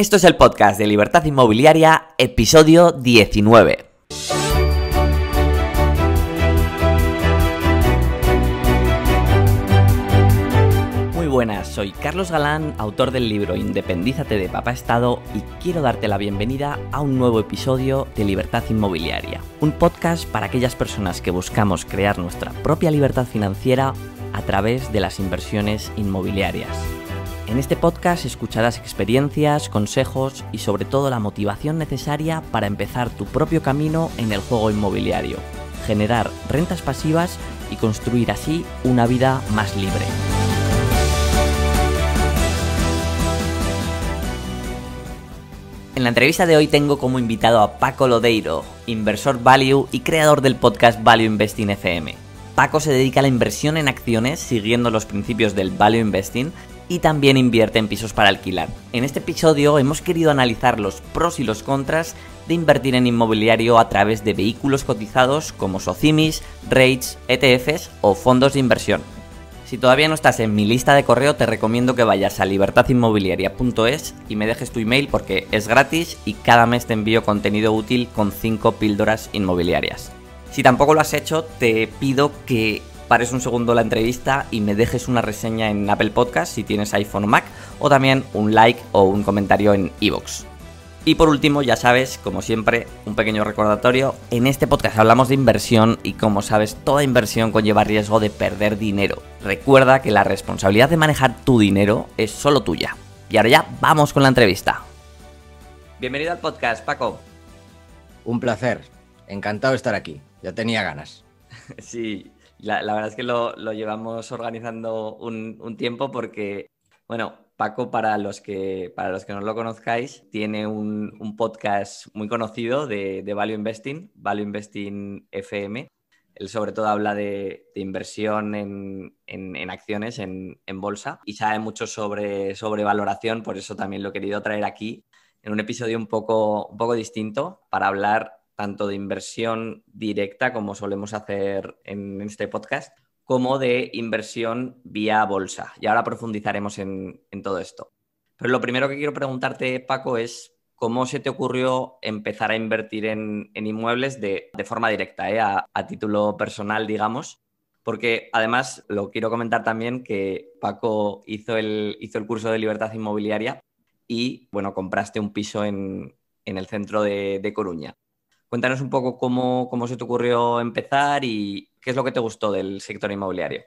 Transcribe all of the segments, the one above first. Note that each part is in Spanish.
Esto es el podcast de Libertad Inmobiliaria, episodio 19. Muy buenas, soy Carlos Galán, autor del libro Independízate de Papá Estado y quiero darte la bienvenida a un nuevo episodio de Libertad Inmobiliaria, un podcast para aquellas personas que buscamos crear nuestra propia libertad financiera a través de las inversiones inmobiliarias. En este podcast escucharás experiencias, consejos y sobre todo la motivación necesaria para empezar tu propio camino en el juego inmobiliario, generar rentas pasivas y construir así una vida más libre. En la entrevista de hoy tengo como invitado a Paco Lodeiro, inversor value y creador del podcast Value Investing FM. Paco se dedica a la inversión en acciones siguiendo los principios del value investing y también invierte en pisos para alquilar. En este episodio hemos querido analizar los pros y los contras de invertir en inmobiliario a través de vehículos cotizados como SOCIMIS, REITs, ETFs o fondos de inversión. Si todavía no estás en mi lista de correo, te recomiendo que vayas a libertadinmobiliaria.es y me dejes tu email porque es gratis y cada mes te envío contenido útil con 5 píldoras inmobiliarias. Si tampoco lo has hecho, te pido que pares un segundo la entrevista y me dejes una reseña en Apple Podcast si tienes iPhone Mac, o también un like o un comentario en iVoox. Y por último, ya sabes, como siempre, un pequeño recordatorio. En este podcast hablamos de inversión y como sabes, toda inversión conlleva riesgo de perder dinero. Recuerda que la responsabilidad de manejar tu dinero es solo tuya. Y ahora ya vamos con la entrevista. Bienvenido al podcast, Paco. Un placer. Encantado de estar aquí. Ya tenía ganas. sí, la, verdad es que lo, llevamos organizando un, tiempo porque, bueno, Paco, para los que, para los que no lo conozcáis, tiene un, podcast muy conocido de, Value Investing, Value Investing FM. Él sobre todo habla de, inversión en, acciones, en, bolsa, y sabe mucho sobre, sobre valoración, por eso también lo he querido traer aquí en un episodio un poco, un poco distinto para hablar tanto de inversión directa, como solemos hacer en este podcast, como de inversión vía bolsa. Y ahora profundizaremos en, todo esto. Pero lo primero que quiero preguntarte, Paco, es cómo se te ocurrió empezar a invertir en, inmuebles de, forma directa, ¿eh? a, título personal, digamos. Porque además lo quiero comentar también que Paco hizo el, curso de libertad inmobiliaria y bueno, compraste un piso en, el centro de, Coruña. Cuéntanos un poco cómo, se te ocurrió empezar y qué es lo que te gustó del sector inmobiliario.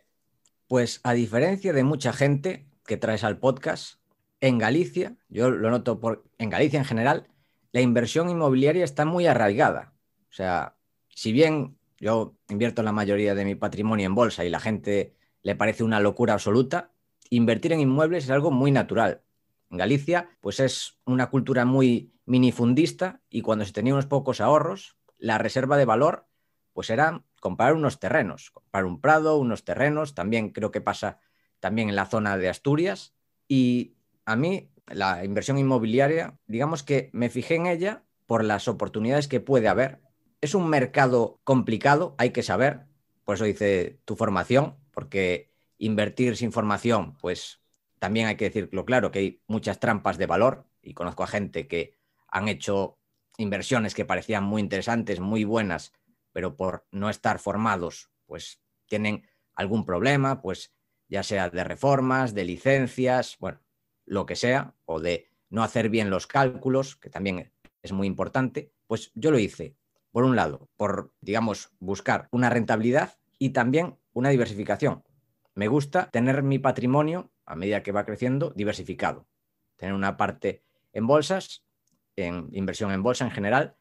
Pues a diferencia de mucha gente que traes al podcast, en Galicia, yo lo noto por, en Galicia en general, la inversión inmobiliaria está muy arraigada. O sea, si bien yo invierto la mayoría de mi patrimonio en bolsa y la gente le parece una locura absoluta, invertir en inmuebles es algo muy natural. En Galicia, pues es una cultura muy minifundista y cuando se tenía unos pocos ahorros, la reserva de valor pues era comprar unos terrenos, comprar un prado, unos terrenos, también creo que pasa también en la zona de Asturias y a mí la inversión inmobiliaria, digamos que me fijé en ella por las oportunidades que puede haber. Es un mercado complicado, hay que saber, por eso dice tu formación, porque invertir sin formación, pues también hay que decirlo claro, que hay muchas trampas de valor y conozco a gente que han hecho inversiones que parecían muy interesantes, muy buenas, pero por no estar formados, pues tienen algún problema, pues ya sea de reformas, de licencias, bueno, lo que sea, o de no hacer bien los cálculos, que también es muy importante, pues yo lo hice, por un lado, por, digamos, buscar una rentabilidad y también una diversificación. Me gusta tener mi patrimonio, a medida que va creciendo, diversificado. Tener una parte en bolsas, en inversión en bolsa en general,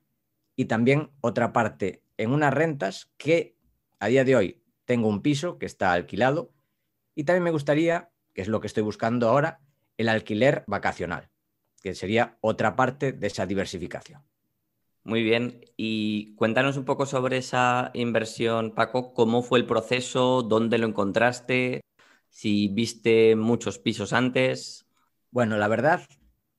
y también otra parte en unas rentas que a día de hoy tengo un piso que está alquilado y también me gustaría, que es lo que estoy buscando ahora, el alquiler vacacional, que sería otra parte de esa diversificación. Muy bien, y cuéntanos un poco sobre esa inversión, Paco, cómo fue el proceso, dónde lo encontraste, si viste muchos pisos antes. Bueno, la verdad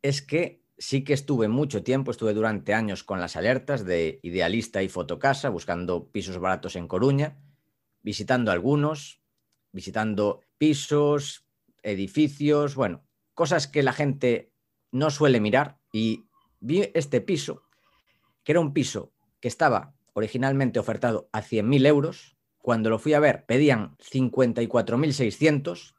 es que sí que estuve mucho tiempo, estuve durante años con las alertas de Idealista y Fotocasa, buscando pisos baratos en Coruña, visitando algunos, visitando pisos, edificios, bueno, cosas que la gente no suele mirar. Y vi este piso, que era un piso que estaba originalmente ofertado a 100.000 euros, cuando lo fui a ver pedían 54.600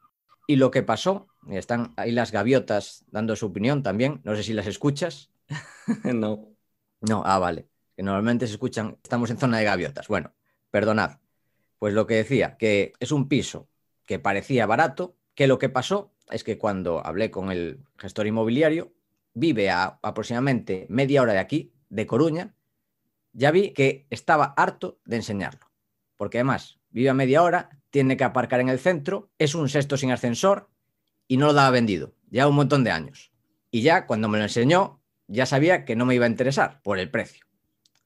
y lo que pasó están ahí las gaviotas dando su opinión también. No sé si las escuchas. no. No, ah, vale. Que normalmente se escuchan, estamos en zona de gaviotas. Bueno, perdonad. Pues lo que decía, que es un piso que parecía barato, que lo que pasó es que cuando hablé con el gestor inmobiliario, vive a aproximadamente media hora de aquí, de Coruña, ya vi que estaba harto de enseñarlo. Porque además, vive a media hora, tiene que aparcar en el centro, es un sexto sin ascensor, y no lo daba vendido, ya un montón de años. Y ya cuando me lo enseñó, ya sabía que no me iba a interesar por el precio.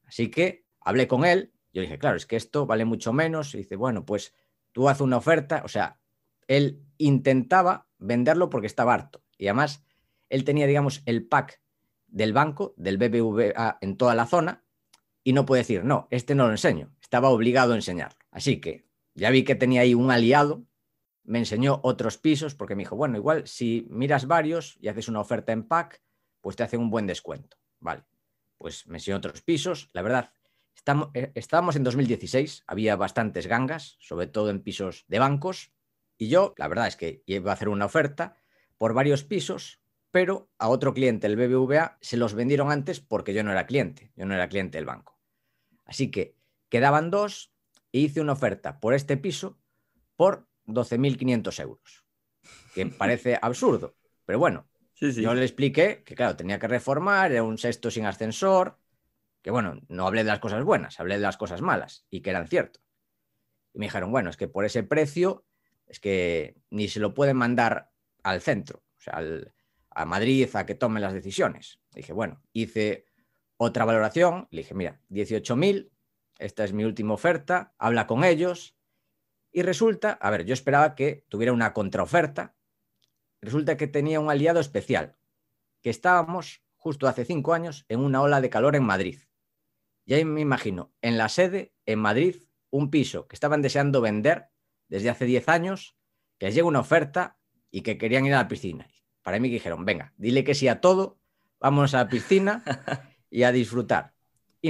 Así que hablé con él, yo dije, claro, es que esto vale mucho menos. Y dice, bueno, pues tú haz una oferta. O sea, él intentaba venderlo porque estaba harto. Y además, él tenía, digamos, el pack del banco, del BBVA en toda la zona, y no puede decir, no, este no lo enseño. Estaba obligado a enseñarlo. Así que ya vi que tenía ahí un aliado me enseñó otros pisos porque me dijo, bueno, igual si miras varios y haces una oferta en pack, pues te hacen un buen descuento. Vale, pues me enseñó otros pisos. La verdad, estamos, eh, estábamos en 2016, había bastantes gangas, sobre todo en pisos de bancos, y yo, la verdad es que iba a hacer una oferta por varios pisos, pero a otro cliente, el BBVA, se los vendieron antes porque yo no era cliente, yo no era cliente del banco. Así que quedaban dos e hice una oferta por este piso por 12.500 euros, que parece absurdo, pero bueno, yo le expliqué que, claro, tenía que reformar, era un sexto sin ascensor, que bueno, no hablé de las cosas buenas, hablé de las cosas malas y que eran cierto. Y me dijeron, bueno, es que por ese precio es que ni se lo pueden mandar al centro, o sea, a Madrid a que tomen las decisiones. dije, bueno, hice otra valoración, le dije, mira, 18.000, esta es mi última oferta, habla con ellos, y resulta, a ver, yo esperaba que tuviera una contraoferta. Resulta que tenía un aliado especial, que estábamos justo hace cinco años en una ola de calor en Madrid. Y ahí me imagino, en la sede, en Madrid, un piso que estaban deseando vender desde hace diez años, que les llega una oferta y que querían ir a la piscina. Para mí que dijeron, venga, dile que sí a todo, vámonos a la piscina y a disfrutar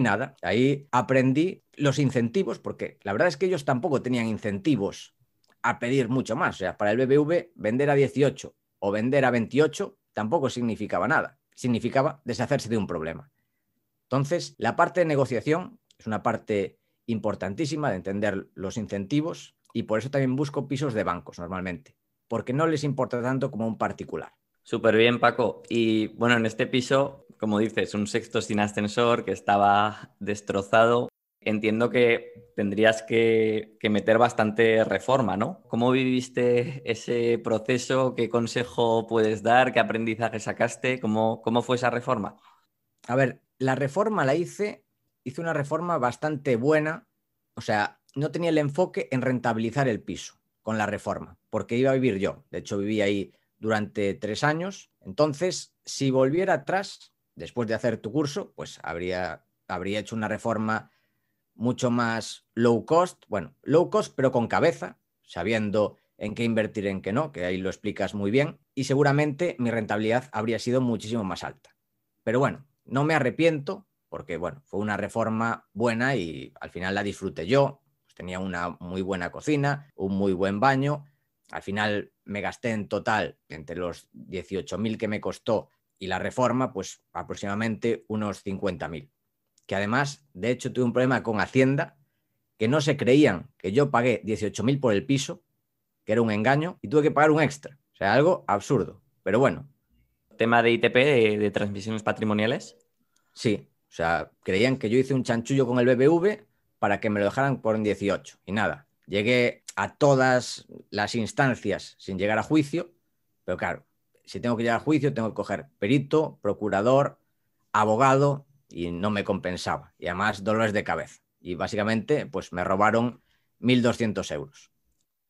nada, ahí aprendí los incentivos, porque la verdad es que ellos tampoco tenían incentivos a pedir mucho más. O sea, para el BBV vender a 18 o vender a 28 tampoco significaba nada. Significaba deshacerse de un problema. Entonces, la parte de negociación es una parte importantísima de entender los incentivos y por eso también busco pisos de bancos normalmente, porque no les importa tanto como un particular. Súper bien, Paco. Y bueno, en este piso como dices, un sexto sin ascensor que estaba destrozado. Entiendo que tendrías que, meter bastante reforma, ¿no? ¿Cómo viviste ese proceso? ¿Qué consejo puedes dar? ¿Qué aprendizaje sacaste? ¿Cómo, cómo fue esa reforma? A ver, la reforma la hice, hice una reforma bastante buena, o sea, no tenía el enfoque en rentabilizar el piso con la reforma, porque iba a vivir yo. De hecho, viví ahí durante tres años. Entonces, si volviera atrás, después de hacer tu curso, pues habría, habría hecho una reforma mucho más low cost, bueno, low cost pero con cabeza, sabiendo en qué invertir, en qué no, que ahí lo explicas muy bien, y seguramente mi rentabilidad habría sido muchísimo más alta. Pero bueno, no me arrepiento porque, bueno, fue una reforma buena y al final la disfruté yo, pues tenía una muy buena cocina, un muy buen baño, al final me gasté en total entre los 18.000 que me costó y la reforma, pues aproximadamente unos 50.000. Que además, de hecho, tuve un problema con Hacienda, que no se creían que yo pagué 18.000 por el piso, que era un engaño, y tuve que pagar un extra. O sea, algo absurdo. Pero bueno. ¿Tema de ITP, de, transmisiones patrimoniales? Sí. O sea, creían que yo hice un chanchullo con el BBV para que me lo dejaran por 18. Y nada, llegué a todas las instancias sin llegar a juicio, pero claro, si tengo que llegar al juicio, tengo que coger perito, procurador, abogado y no me compensaba. Y además dolores de cabeza. Y básicamente, pues me robaron 1.200 euros.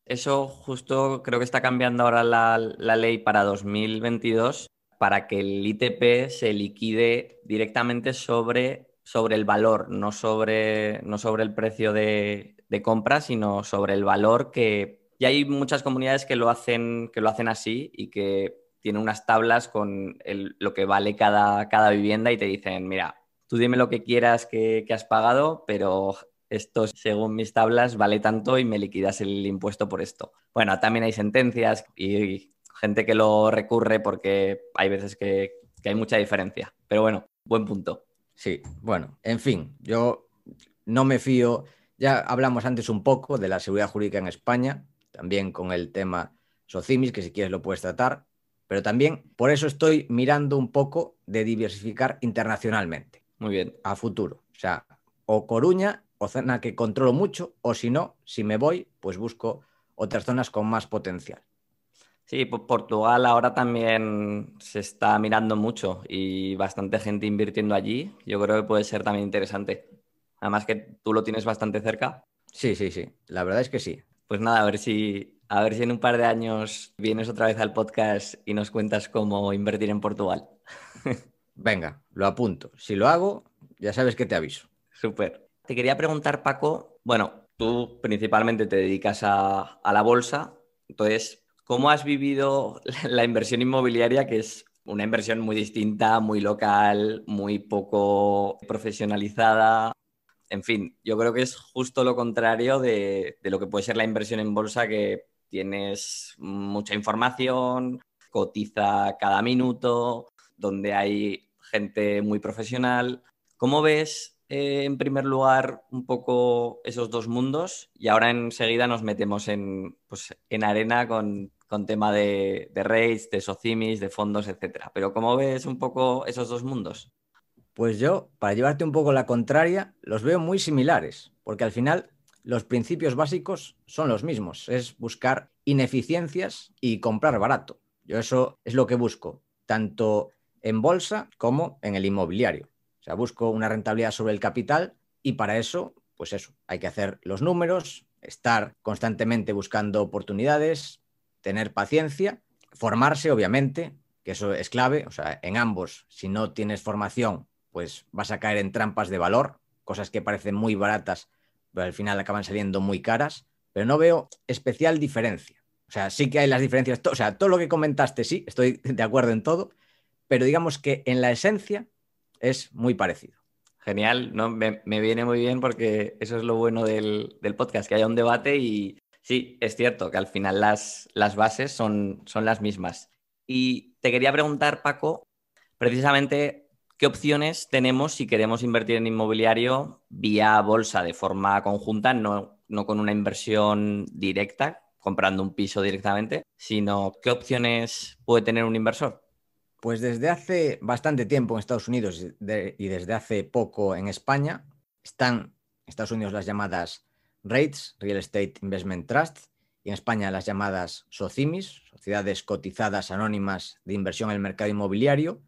Eso justo creo que está cambiando ahora la, ley para 2022 para que el ITP se liquide directamente sobre, sobre el valor, no sobre, no sobre el precio de, compra, sino sobre el valor que... Y hay muchas comunidades que lo hacen, que lo hacen así y que tiene unas tablas con lo que vale cada, cada vivienda y te dicen, mira, tú dime lo que quieras que, has pagado, pero esto, según mis tablas, vale tanto y me liquidas el impuesto por esto. Bueno, también hay sentencias y gente que lo recurre porque hay veces que hay mucha diferencia. Pero bueno, buen punto. Sí, bueno, en fin, yo no me fío. Ya hablamos antes un poco de la seguridad jurídica en España, también con el tema Socimis, que si quieres lo puedes tratar pero también por eso estoy mirando un poco de diversificar internacionalmente. Muy bien. A futuro. O sea, o Coruña, o zona que controlo mucho, o si no, si me voy, pues busco otras zonas con más potencial. Sí, Portugal ahora también se está mirando mucho y bastante gente invirtiendo allí. Yo creo que puede ser también interesante. Además que tú lo tienes bastante cerca. Sí, sí, sí. La verdad es que sí. Pues nada, a ver si a ver si en un par de años vienes otra vez al podcast y nos cuentas cómo invertir en Portugal. Venga, lo apunto. Si lo hago, ya sabes que te aviso. Súper. Te quería preguntar, Paco, bueno, tú principalmente te dedicas a, la bolsa, entonces, ¿cómo has vivido la inversión inmobiliaria, que es una inversión muy distinta, muy local, muy poco profesionalizada? en fin, yo creo que es justo lo contrario de, de, lo que puede ser la inversión en bolsa, que tienes mucha información, cotiza cada minuto, donde hay gente muy profesional. ¿Cómo ves, eh, en primer lugar, un poco esos dos mundos? Y ahora enseguida nos metemos en, pues, arena con, tema de, de, de socimis, de fondos, etcétera. Pero ¿cómo ves un poco esos dos mundos? Pues yo, para llevarte un poco la contraria, los veo muy similares, porque al final los principios básicos son los mismos, es buscar ineficiencias y comprar barato. Yo eso es lo que busco, tanto en bolsa como en el inmobiliario. O sea, busco una rentabilidad sobre el capital y para eso, pues eso, hay que hacer los números, estar constantemente buscando oportunidades, tener paciencia, formarse, obviamente, que eso es clave. O sea, en ambos, si no tienes formación, pues vas a caer en trampas de valor, cosas que parecen muy baratas al final acaban saliendo muy caras, pero no veo especial diferencia. O sea, sí que hay las diferencias, o sea, todo lo que comentaste, sí, estoy de acuerdo en todo, pero digamos que en la esencia es muy parecido. Genial, ¿no? me, viene muy bien porque eso es lo bueno del, podcast, que haya un debate y sí, es cierto que al final las, las bases son, son las mismas. Y te quería preguntar, Paco, precisamente ¿Qué opciones tenemos si queremos invertir en inmobiliario vía bolsa de forma conjunta, no, con una inversión directa, comprando un piso directamente, sino qué opciones puede tener un inversor? Pues desde hace bastante tiempo en Estados Unidos y desde hace poco en España están en Estados Unidos las llamadas REITs, Real Estate Investment Trust, y en España las llamadas SOCIMIS, Sociedades Cotizadas Anónimas de Inversión en el Mercado Inmobiliario,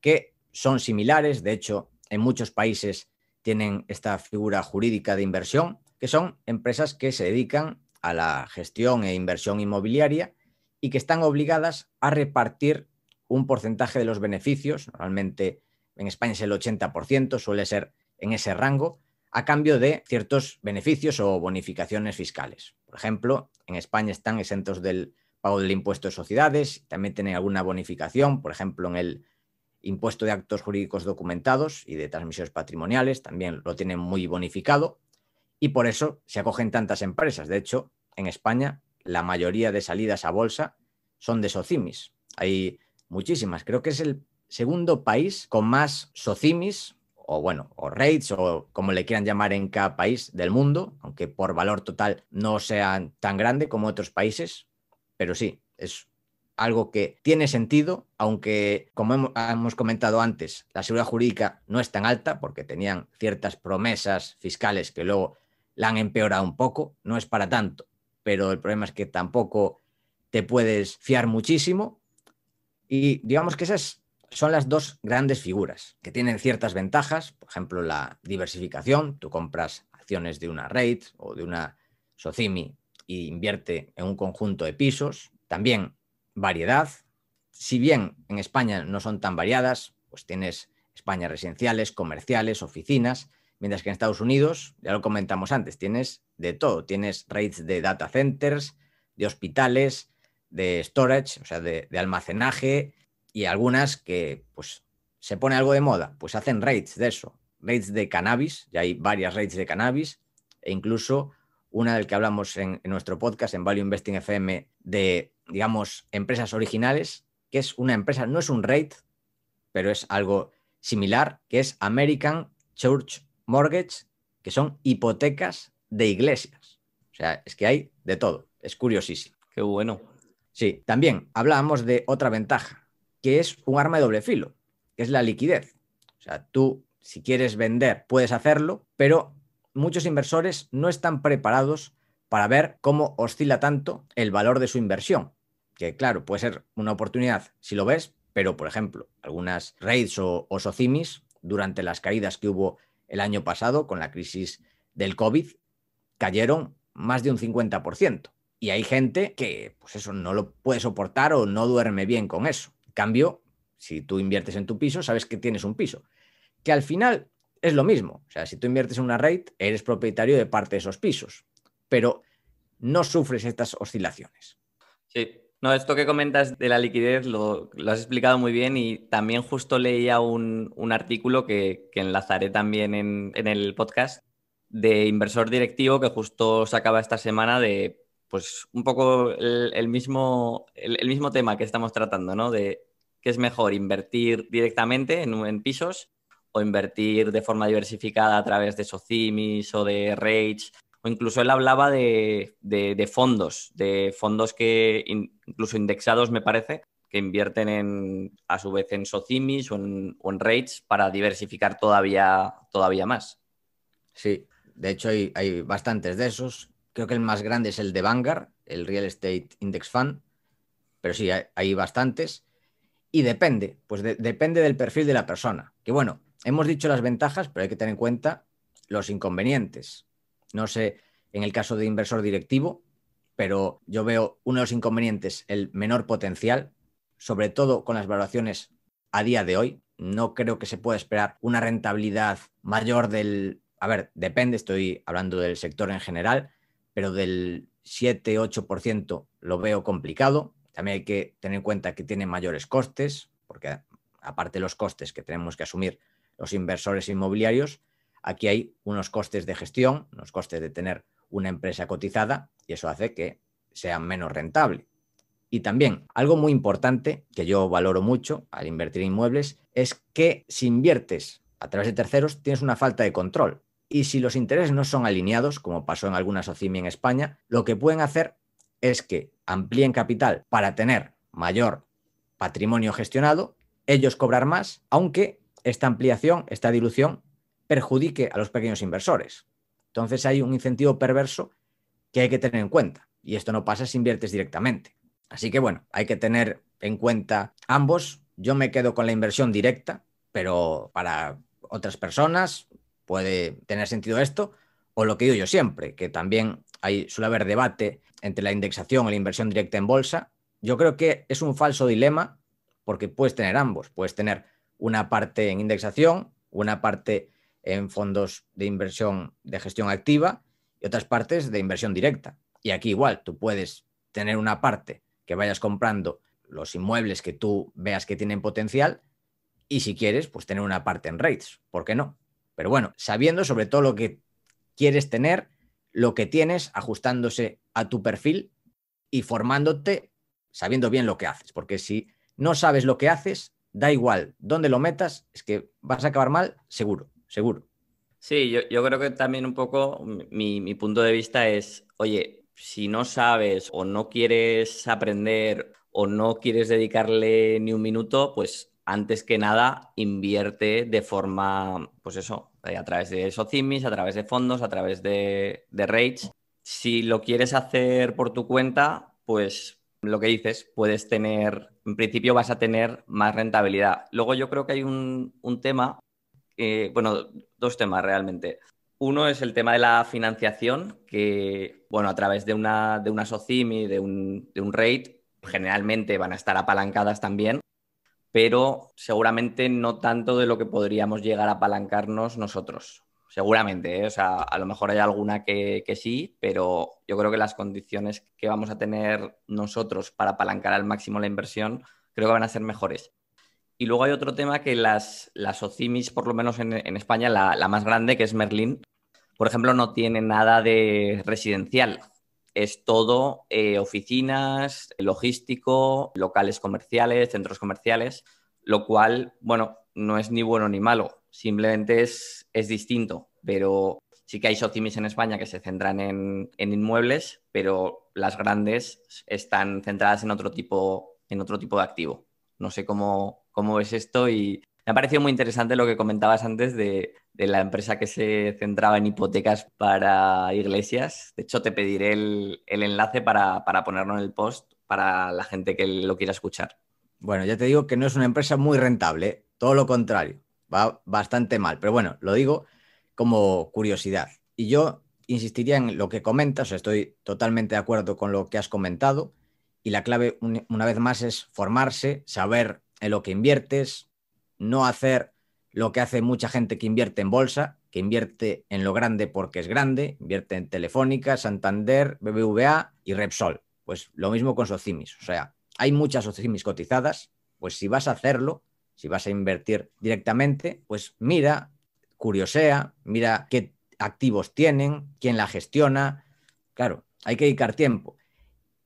que son similares, de hecho, en muchos países tienen esta figura jurídica de inversión, que son empresas que se dedican a la gestión e inversión inmobiliaria y que están obligadas a repartir un porcentaje de los beneficios, normalmente en España es el 80%, suele ser en ese rango, a cambio de ciertos beneficios o bonificaciones fiscales. Por ejemplo, en España están exentos del pago del impuesto de sociedades, también tienen alguna bonificación, por ejemplo, en el impuesto de actos jurídicos documentados y de transmisiones patrimoniales, también lo tienen muy bonificado y por eso se acogen tantas empresas. De hecho, en España la mayoría de salidas a bolsa son de socimis. Hay muchísimas. Creo que es el segundo país con más socimis o bueno, o rates o como le quieran llamar en cada país del mundo, aunque por valor total no sean tan grande como otros países, pero sí, es algo que tiene sentido, aunque, como hemos comentado antes, la seguridad jurídica no es tan alta porque tenían ciertas promesas fiscales que luego la han empeorado un poco, no es para tanto, pero el problema es que tampoco te puedes fiar muchísimo y digamos que esas son las dos grandes figuras que tienen ciertas ventajas, por ejemplo, la diversificación, tú compras acciones de una REIT o de una Socimi y invierte en un conjunto de pisos, también variedad. Si bien en España no son tan variadas, pues tienes España residenciales, comerciales, oficinas, mientras que en Estados Unidos, ya lo comentamos antes, tienes de todo. Tienes rates de data centers, de hospitales, de storage, o sea, de, almacenaje y algunas que pues se pone algo de moda, pues hacen rates de eso, rates de cannabis, ya hay varias rates de cannabis e incluso una del que hablamos en nuestro podcast en Value Investing FM de digamos, empresas originales, que es una empresa, no es un rate pero es algo similar, que es American Church Mortgage, que son hipotecas de iglesias. O sea, es que hay de todo. Es curiosísimo. Qué bueno. Sí, también hablábamos de otra ventaja, que es un arma de doble filo, que es la liquidez. O sea, tú, si quieres vender, puedes hacerlo, pero muchos inversores no están preparados para ver cómo oscila tanto el valor de su inversión que claro, puede ser una oportunidad si lo ves, pero por ejemplo, algunas raids o, socimis durante las caídas que hubo el año pasado con la crisis del COVID cayeron más de un 50%. Y hay gente que, pues eso, no lo puede soportar o no duerme bien con eso. En cambio, si tú inviertes en tu piso, sabes que tienes un piso. Que al final es lo mismo. O sea, si tú inviertes en una RAID, eres propietario de parte de esos pisos, pero no sufres estas oscilaciones. Sí, no, esto que comentas de la liquidez lo, has explicado muy bien y también justo leía un, artículo que, enlazaré también en, el podcast de inversor directivo que justo sacaba esta semana de pues un poco el, mismo, el, mismo tema que estamos tratando, ¿no? De qué es mejor, invertir directamente en, en pisos o invertir de forma diversificada a través de Socimis o de Rage. O incluso él hablaba de, fondos, de fondos que incluso indexados, me parece, que invierten en, a su vez en Socimis o en, Rates para diversificar todavía, todavía más. Sí, de hecho hay, bastantes de esos. Creo que el más grande es el de Vanguard, el Real Estate Index Fund, pero sí, hay, bastantes. Y depende, pues depende del perfil de la persona. Que bueno, hemos dicho las ventajas, pero hay que tener en cuenta los inconvenientes. No sé, en el caso de inversor directivo, pero yo veo uno de los inconvenientes, el menor potencial, sobre todo con las valoraciones a día de hoy. No creo que se pueda esperar una rentabilidad mayor del, a ver, depende, estoy hablando del sector en general, pero del 7-8% lo veo complicado. También hay que tener en cuenta que tiene mayores costes, porque aparte de los costes que tenemos que asumir los inversores inmobiliarios, aquí hay unos costes de gestión, unos costes de tener una empresa cotizada y eso hace que sea menos rentable. Y también algo muy importante que yo valoro mucho al invertir en inmuebles es que si inviertes a través de terceros tienes una falta de control. Y si los intereses no son alineados, como pasó en algunas OCIMI en España, lo que pueden hacer es que amplíen capital para tener mayor patrimonio gestionado, ellos cobrar más, aunque esta ampliación, esta dilución, perjudique a los pequeños inversores. Entonces hay un incentivo perverso que hay que tener en cuenta. Y esto no pasa si inviertes directamente. Así que bueno, hay que tener en cuenta ambos. Yo me quedo con la inversión directa, pero para otras personas puede tener sentido esto. O lo que digo yo siempre, que también hay, suele haber debate entre la indexación y la inversión directa en bolsa. Yo creo que es un falso dilema porque puedes tener ambos. Puedes tener una parte en indexación, una parte en fondos de inversión de gestión activa y otras partes de inversión directa. Y aquí igual, tú puedes tener una parte que vayas comprando los inmuebles que tú veas que tienen potencial y si quieres, pues tener una parte en rates, ¿por qué no? Pero bueno, sabiendo sobre todo lo que quieres tener, lo que tienes, ajustándose a tu perfil y formándote, sabiendo bien lo que haces, porque si no sabes lo que haces, da igual dónde lo metas, es que vas a acabar mal, seguro seguro. Sí, yo, creo que también un poco mi, mi punto de vista es, oye, si no sabes o no quieres aprender o no quieres dedicarle ni un minuto, pues antes que nada invierte de forma, pues eso, eh, a través de Socimis, a través de fondos, a través de, de rates. Si lo quieres hacer por tu cuenta, pues lo que dices, puedes tener, en principio vas a tener más rentabilidad. Luego yo creo que hay un, un tema eh, bueno, dos temas realmente. Uno es el tema de la financiación, que, bueno, a través de una, de una SOCIMI, de un, de un generalmente van a estar apalancadas también, pero seguramente no tanto de lo que podríamos llegar a apalancarnos nosotros. Seguramente, ¿eh? o sea, a lo mejor hay alguna que sí, pero yo creo que las condiciones que vamos a tener nosotros para apalancar al máximo la inversión creo que van a ser mejores. Y luego hay otro tema que las, las OCIMIS, por lo menos en, España, la, más grande, que es Merlín, por ejemplo, no tiene nada de residencial. Es todo eh, oficinas, logístico, locales comerciales, centros comerciales, lo cual, bueno, no es ni bueno ni malo, simplemente es, es distinto. Pero sí que hay socimis en España que se centran en, en inmuebles, pero las grandes están centradas en otro tipo, en otro tipo de activo. No sé cómo, cómo es esto y me ha parecido muy interesante lo que comentabas antes de, la empresa que se centraba en hipotecas para iglesias. De hecho, te pediré el, enlace para, ponerlo en el post para la gente que lo quiera escuchar. Bueno, ya te digo que no es una empresa muy rentable, ¿eh? todo lo contrario, va bastante mal, pero bueno, lo digo como curiosidad. Y yo insistiría en lo que comentas, estoy totalmente de acuerdo con lo que has comentado y la clave una vez más es formarse, saber en lo que inviertes, no hacer lo que hace mucha gente que invierte en bolsa, que invierte en lo grande porque es grande, invierte en Telefónica, Santander, BBVA y Repsol. Pues lo mismo con Socimis. O sea, hay muchas Socimis cotizadas, pues si vas a hacerlo, si vas a invertir directamente, pues mira, curiosea, mira qué activos tienen, quién la gestiona. Claro, hay que dedicar tiempo.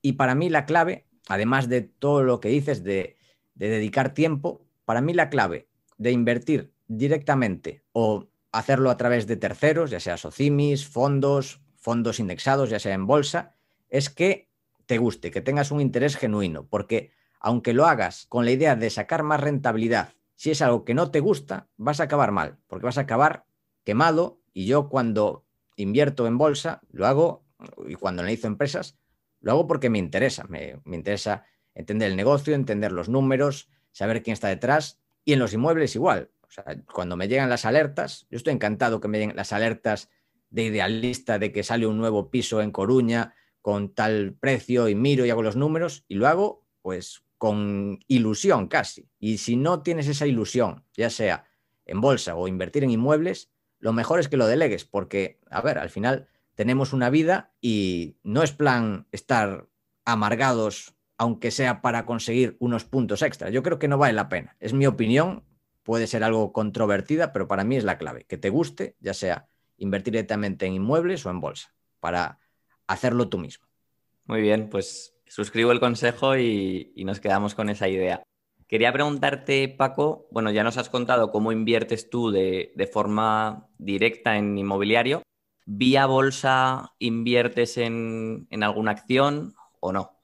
Y para mí la clave, además de todo lo que dices de de dedicar tiempo, para mí la clave de invertir directamente o hacerlo a través de terceros, ya sea socimis, fondos, fondos indexados, ya sea en bolsa, es que te guste, que tengas un interés genuino, porque aunque lo hagas con la idea de sacar más rentabilidad, si es algo que no te gusta, vas a acabar mal, porque vas a acabar quemado y yo cuando invierto en bolsa, lo hago, y cuando analizo empresas, lo hago porque me interesa, me interesa entender el negocio, entender los números, saber quién está detrás. Y en los inmuebles igual. O sea, cuando me llegan las alertas, yo estoy encantado que me lleguen las alertas de idealista de que sale un nuevo piso en Coruña con tal precio y miro y hago los números y lo hago pues con ilusión casi. Y si no tienes esa ilusión, ya sea en bolsa o invertir en inmuebles, lo mejor es que lo delegues porque, a ver, al final tenemos una vida y no es plan estar amargados aunque sea para conseguir unos puntos extra. Yo creo que no vale la pena. Es mi opinión, puede ser algo controvertida, pero para mí es la clave. Que te guste, ya sea invertir directamente en inmuebles o en bolsa, para hacerlo tú mismo. Muy bien, pues suscribo el consejo y, nos quedamos con esa idea. Quería preguntarte, Paco, bueno, ya nos has contado cómo inviertes tú de, forma directa en inmobiliario. ¿Vía bolsa inviertes en alguna acción o no?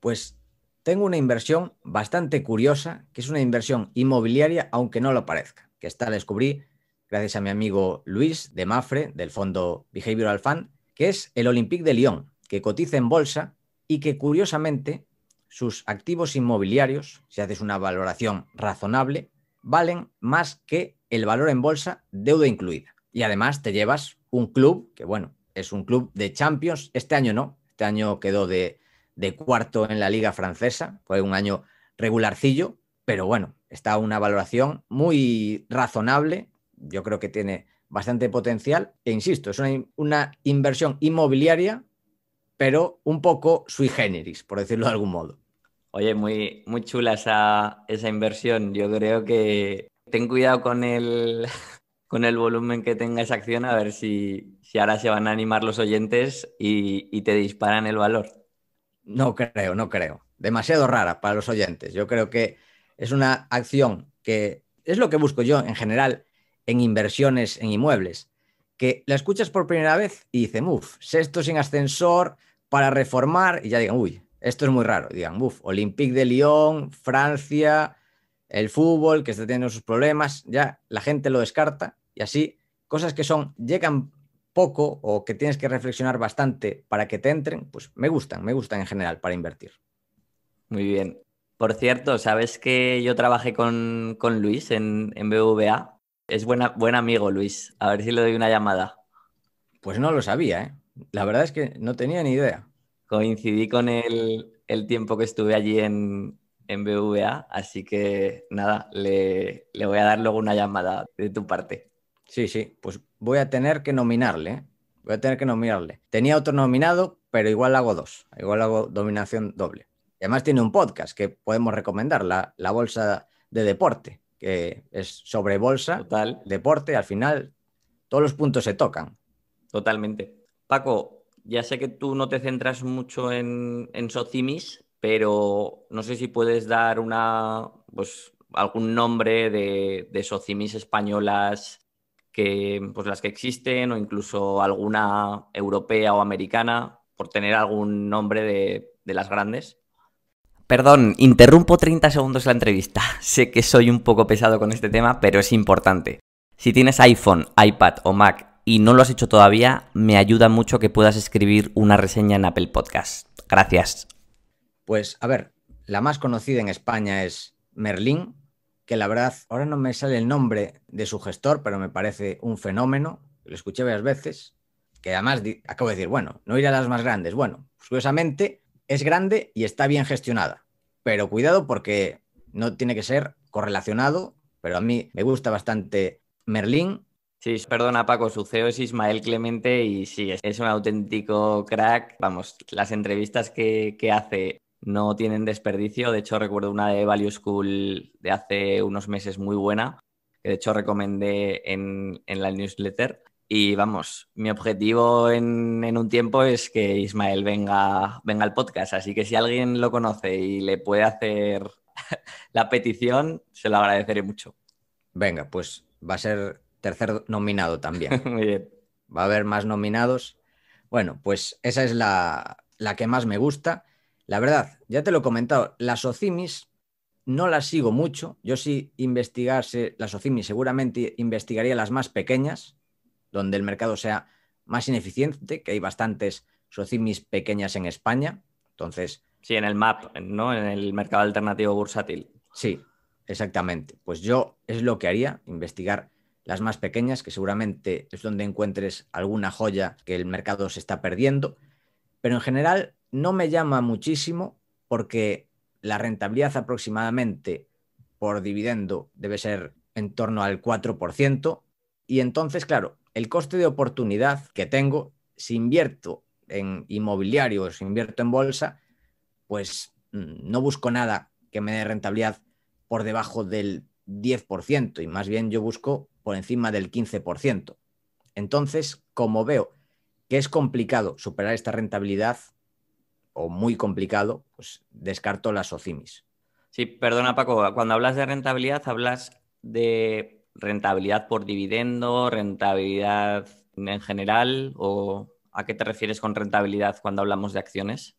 Pues tengo una inversión bastante curiosa, que es una inversión inmobiliaria, aunque no lo parezca, que está descubrí gracias a mi amigo Luis de Mafre del fondo Behavioral Fund, que es el Olympique de Lyon, que cotiza en bolsa y que curiosamente sus activos inmobiliarios, si haces una valoración razonable, valen más que el valor en bolsa, deuda incluida. Y además te llevas un club, que bueno, es un club de Champions, este año no, este año quedó de de cuarto en la liga francesa, fue un año regularcillo, pero bueno, está una valoración muy razonable, yo creo que tiene bastante potencial e insisto, es una, inversión inmobiliaria, pero un poco sui generis, por decirlo de algún modo. Oye, muy, muy chula esa, esa inversión. Yo creo que ten cuidado con el, con el volumen que tenga esa acción, a ver si, si ahora se van a animar los oyentes y, y te disparan el valor. No creo, no creo. Demasiado rara para los oyentes. Yo creo que es una acción que es lo que busco yo en general en inversiones en inmuebles, que la escuchas por primera vez y dice Muf, sexto sin ascensor para reformar, y ya digan, uy, esto es muy raro. digan, uff, Olympique de Lyon, Francia, el fútbol que está teniendo sus problemas, ya la gente lo descarta y así cosas que son, llegan poco o que tienes que reflexionar bastante para que te entren, pues me gustan, me gustan en general para invertir. Muy bien. Por cierto, sabes que yo trabajé con, con Luis en, en, BVA. Es buen amigo Luis. A ver si le doy una llamada. Pues no lo sabía, ¿eh? La verdad es que no tenía ni idea. Coincidí con el el tiempo que estuve allí en, en BVA, así que nada, le voy a dar luego una llamada de tu parte. Sí, sí, pues voy a tener que nominarle. ¿eh? Voy a tener que nominarle. Tenía otro nominado, pero igual hago dos. Igual hago dominación doble. además tiene un podcast que podemos recomendar, la, bolsa de deporte, que es sobre bolsa, deporte, al final todos los puntos se tocan. Totalmente. Paco, ya sé que tú no te centras mucho en, Socimis, pero no sé si puedes dar una, pues, algún nombre de, de Socimis españolas que pues las que existen o incluso alguna europea o americana por tener algún nombre de, de las grandes? Perdón, interrumpo 30 segundos la entrevista. Sé que soy un poco pesado con este tema, pero es importante. Si tienes iPhone, iPad o Mac y no lo has hecho todavía, me ayuda mucho que puedas escribir una reseña en Apple Podcast. Gracias. Pues a ver, la más conocida en España es Merlín, que la verdad, ahora no me sale el nombre de su gestor, pero me parece un fenómeno, lo escuché varias veces, que además acabo de decir, bueno, no ir a las más grandes. Bueno, pues curiosamente es grande y está bien gestionada, pero cuidado porque no tiene que ser correlacionado, pero a mí me gusta bastante Merlín. Sí, perdona Paco, su CEO es Ismael Clemente y sí, es un auténtico crack. Vamos, las entrevistas que, que hace no tienen desperdicio. De hecho, recuerdo una de Value School de hace unos meses muy buena, que de hecho recomendé en, en la newsletter. Y vamos, mi objetivo en, en, un tiempo es que Ismael venga, venga al podcast. Así que si alguien lo conoce y le puede hacer la petición, se lo agradeceré mucho. Venga, pues va a ser tercer nominado también. Muy bien. Va a haber más nominados. Bueno, pues esa es la, la que más me gusta. La verdad, ya te lo he comentado, las OCIMIS no las sigo mucho. Yo sí investigase las OCIMIS, seguramente investigaría las más pequeñas, donde el mercado sea más ineficiente, que hay bastantes SOCIMIS pequeñas en España. Entonces. Sí, en el MAP, ¿no? En el mercado alternativo bursátil. Sí, exactamente. Pues yo es lo que haría, investigar las más pequeñas, que seguramente es donde encuentres alguna joya que el mercado se está perdiendo. Pero en general, no me llama muchísimo porque la rentabilidad aproximadamente por dividendo debe ser en torno al 4%. Y entonces, claro, el coste de oportunidad que tengo si invierto en inmobiliario, o si invierto en bolsa, pues mm, no busco nada que me dé rentabilidad por debajo del 10% y más bien yo busco por encima del 15%. Entonces, como veo que es complicado superar esta rentabilidad, muy complicado, pues descarto las OCIMIS. Sí, perdona Paco, cuando hablas de rentabilidad, hablas de rentabilidad por dividendo, rentabilidad en general o a qué te refieres con rentabilidad cuando hablamos de acciones?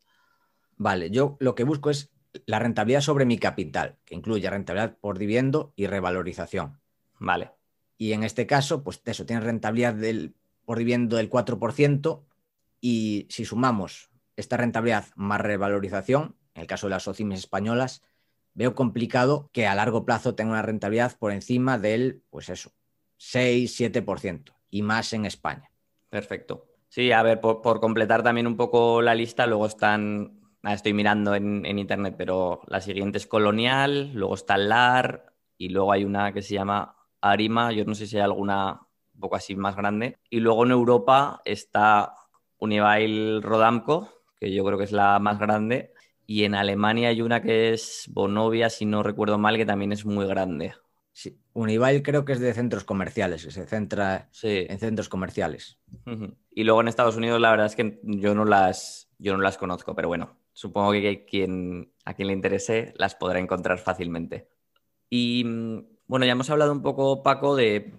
Vale, yo lo que busco es la rentabilidad sobre mi capital, que incluye rentabilidad por dividendo y revalorización. Vale. Y en este caso, pues eso, tiene rentabilidad del, por dividendo del 4% y si sumamos esta rentabilidad más revalorización, en el caso de las OCIMES españolas, veo complicado que a largo plazo tenga una rentabilidad por encima del, pues eso, 6-7% y más en España. Perfecto. Sí, a ver, por, completar también un poco la lista, luego están, ah, estoy mirando en, internet, pero la siguiente es Colonial, luego está LAR y luego hay una que se llama Arima, yo no sé si hay alguna un poco así más grande. Y luego en Europa está Unibail Rodamco, que yo creo que es la más grande. Y en Alemania hay una que es Bonovia, si no recuerdo mal, que también es muy grande. Sí. Unibail creo que es de centros comerciales, que se centra en centros comerciales. Y luego en Estados Unidos la verdad es que yo no las, yo no las conozco, pero bueno, supongo que a quien le interese las podrá encontrar fácilmente. Y mm, bueno, ya hemos hablado un poco, Paco, de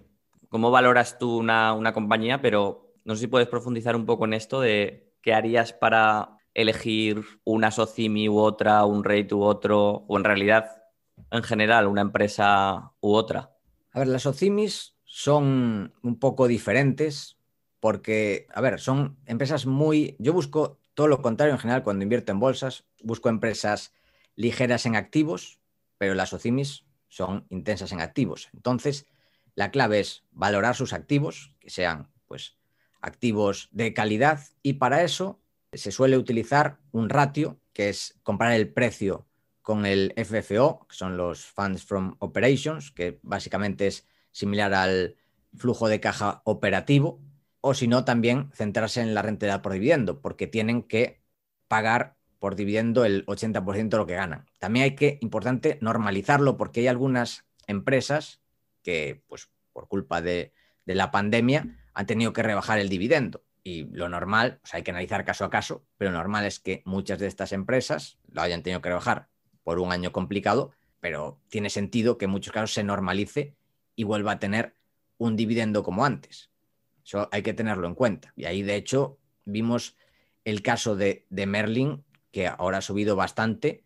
cómo valoras tú una, una compañía, pero no sé si puedes profundizar un poco en esto de qué harías para elegir una Socimi u otra, un Rate u otro, o en realidad, en general, una empresa u otra? A ver, las Socimis son un poco diferentes porque, a ver, son empresas muy... Yo busco todo lo contrario en general cuando invierto en bolsas, busco empresas ligeras en activos, pero las SOCIMIs son intensas en activos. Entonces, la clave es valorar sus activos, que sean pues activos de calidad y para eso se suele utilizar un ratio, que es comparar el precio con el FFO, que son los Funds from Operations, que básicamente es similar al flujo de caja operativo, o si no, también centrarse en la rentabilidad por dividendo, porque tienen que pagar por dividendo el 80% de lo que ganan. También hay que, importante, normalizarlo, porque hay algunas empresas que, pues, por culpa de, de la pandemia, han tenido que rebajar el dividendo y lo normal, hay que analizar caso a caso, pero lo normal es que muchas de estas empresas lo hayan tenido que rebajar por un año complicado, pero tiene sentido que en muchos casos se normalice y vuelva a tener un dividendo como antes. Eso hay que tenerlo en cuenta. Y ahí, de hecho, vimos el caso de, Merlin, que ahora ha subido bastante,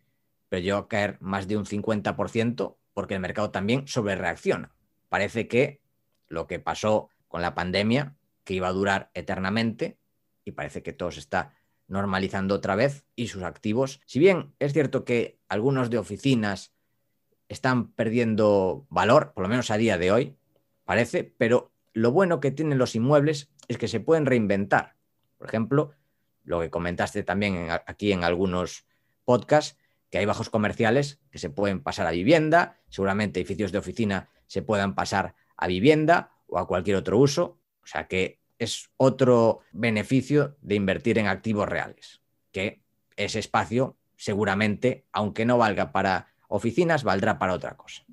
pero llegó a caer más de un 50% porque el mercado también sobrereacciona. Parece que lo que pasó con la pandemia que iba a durar eternamente y parece que todo se está normalizando otra vez y sus activos. Si bien es cierto que algunos de oficinas están perdiendo valor, por lo menos a día de hoy, parece, pero lo bueno que tienen los inmuebles es que se pueden reinventar. Por ejemplo, lo que comentaste también aquí en algunos podcasts, que hay bajos comerciales que se pueden pasar a vivienda, seguramente edificios de oficina se puedan pasar a vivienda o a cualquier otro uso. O sea que es otro beneficio de invertir en activos reales, que ese espacio seguramente, aunque no valga para oficinas, valdrá para otra cosa.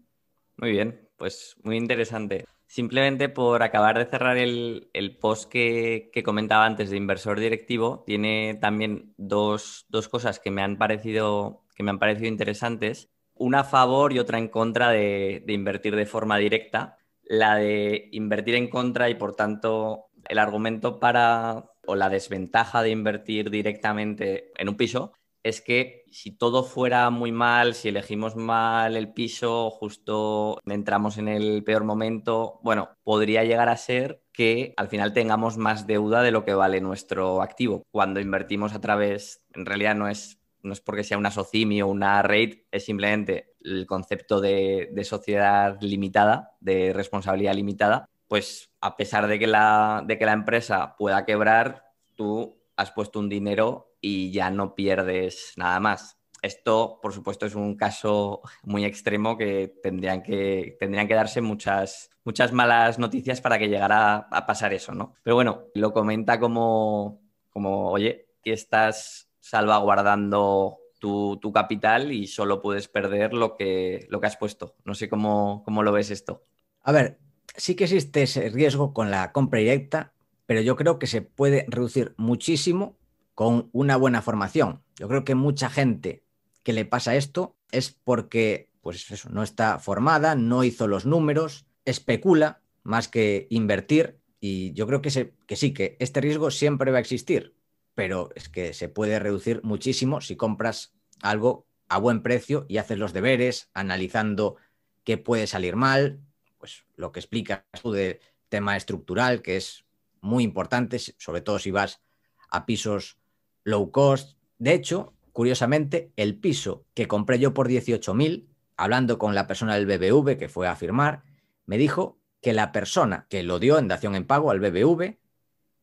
Muy bien, pues muy interesante. Simplemente por acabar de cerrar el, post que, comentaba antes de inversor directivo, tiene también dos, cosas que me, han parecido, que me han parecido interesantes. Una a favor y otra en contra de, de invertir de forma directa. La de invertir en contra y por tanto el argumento para o la desventaja de invertir directamente en un piso es que si todo fuera muy mal, si elegimos mal el piso, justo entramos en el peor momento, bueno, podría llegar a ser que al final tengamos más deuda de lo que vale nuestro activo. Cuando invertimos a través, en realidad no es, no es porque sea una SOCIMI o una rate, es simplemente el concepto de sociedad limitada, de responsabilidad limitada, pues a pesar de que la, de que la empresa pueda quebrar, tú has puesto un dinero y ya no pierdes nada más. Esto, por supuesto, es un caso muy extremo que tendrían que, tendrían que darse muchas, muchas malas noticias para que llegara a pasar eso, ¿no? Pero bueno, lo comenta como, como oye, que estás salvaguardando tu, tu, capital y solo puedes perder lo que, lo que has puesto. No sé cómo, cómo lo ves esto. A ver, sí que existe ese riesgo con la compra directa, pero yo creo que se puede reducir muchísimo con una buena formación. Yo creo que mucha gente que le pasa esto es porque, pues eso, no está formada, no hizo los números, especula más que invertir y yo creo que, que sí, que este riesgo siempre va a existir, pero es que se puede reducir muchísimo si compras algo a buen precio y haces los deberes analizando qué puede salir mal, pues, lo que explica tú de tema estructural, que es muy importante, sobre todo si vas a pisos low cost. De hecho, curiosamente, el piso que compré yo por 18.000, hablando con la persona del BBV que fue a firmar, me dijo que la persona que lo dio en dación en pago al BBV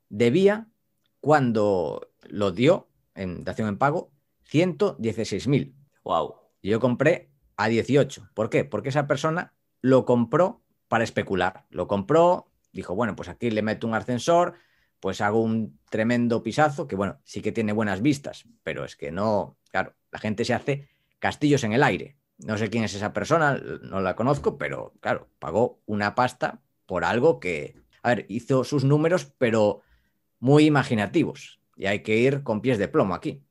debía, cuando lo dio en dación en pago, 116.000. ¡Wow! Yo compré a 18. ¿Por qué? Porque esa persona lo compró para especular. Lo compró, dijo, bueno, pues aquí le meto un ascensor, pues hago un tremendo pisazo, que bueno, sí que tiene buenas vistas, pero es que no, claro, la gente se hace castillos en el aire. No sé quién es esa persona, no la conozco, pero claro, pagó una pasta por algo que, a ver, hizo sus números, pero muy imaginativos. Y hay que ir con pies de plomo aquí.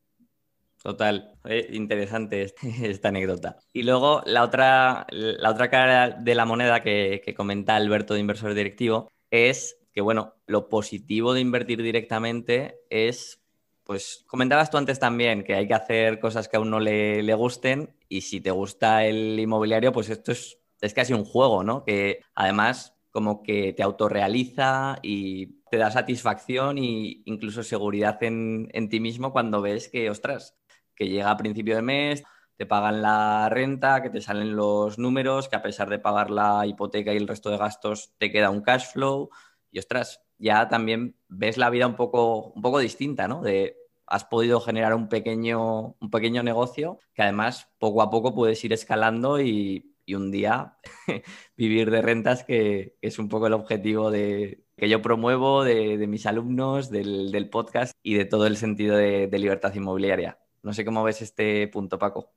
Total, interesante esta anécdota. Y luego la otra, la otra cara de la moneda que, comenta Alberto de Inversor Directivo es que, bueno, lo positivo de invertir directamente es, pues comentabas tú antes también que hay que hacer cosas que a uno le, le gusten y si te gusta el inmobiliario, pues esto es, es casi un juego, ¿no? Que además como que te autorrealiza y te da satisfacción e incluso seguridad en, en, ti mismo cuando ves que, ostras, que llega a principio de mes, te pagan la renta, que te salen los números, que a pesar de pagar la hipoteca y el resto de gastos te queda un cash flow y ostras, ya también ves la vida un poco, un poco distinta, ¿no? De has podido generar un pequeño, un pequeño negocio que además poco a poco puedes ir escalando y, un día vivir de rentas, que, es un poco el objetivo de, que yo promuevo, de, mis alumnos, del, podcast y de todo el sentido de libertad inmobiliaria. No sé cómo ves este punto, Paco.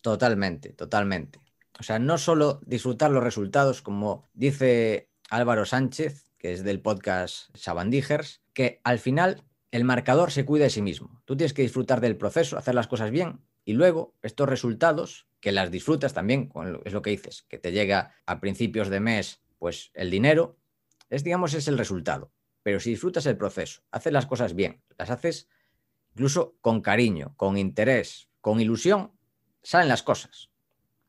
Totalmente, totalmente. O sea, no solo disfrutar los resultados, como dice Álvaro Sánchez, que es del podcast Sabandijers, que al final el marcador se cuida de sí mismo. Tú tienes que disfrutar del proceso, hacer las cosas bien y luego estos resultados, que las disfrutas también, es lo que dices, que te llega a principios de mes, pues el dinero, es digamos, es el resultado. Pero si disfrutas el proceso, haces las cosas bien, las haces incluso con cariño, con interés, con ilusión, salen las cosas.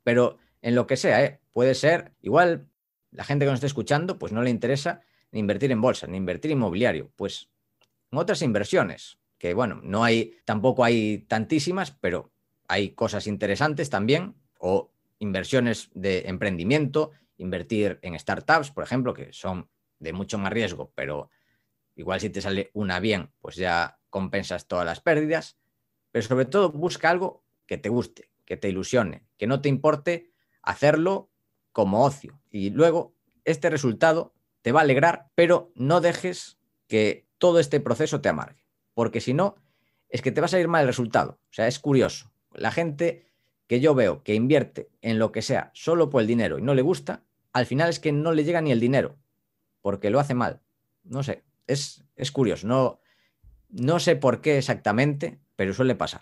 Pero en lo que sea, ¿eh? puede ser, igual la gente que nos está escuchando, pues no le interesa invertir en bolsa, ni invertir en inmobiliario, pues en otras inversiones, que bueno, no hay, tampoco hay tantísimas, pero hay cosas interesantes también, o inversiones de emprendimiento, invertir en startups, por ejemplo, que son de mucho más riesgo, pero Igual si te sale una bien, pues ya compensas todas las pérdidas, pero sobre todo busca algo que te guste, que te ilusione, que no te importe hacerlo como ocio. Y luego este resultado te va a alegrar, pero no dejes que todo este proceso te amargue, porque si no, es que te va a salir mal el resultado. O sea, es curioso. La gente que yo veo que invierte en lo que sea solo por el dinero y no le gusta, al final es que no le llega ni el dinero, porque lo hace mal. No sé, es, curioso. No, no sé por qué exactamente, pero suele pasar.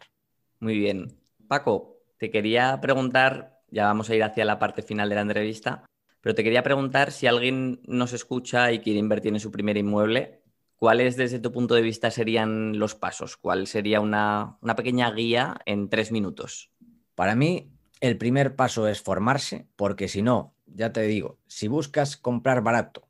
Muy bien. Paco, te quería preguntar, ya vamos a ir hacia la parte final de la entrevista, pero te quería preguntar si alguien nos escucha y quiere invertir en su primer inmueble, ¿cuáles desde tu punto de vista serían los pasos? ¿Cuál sería una pequeña guía en tres minutos? Para mí, el primer paso es formarse, porque si no, ya te digo, si buscas comprar barato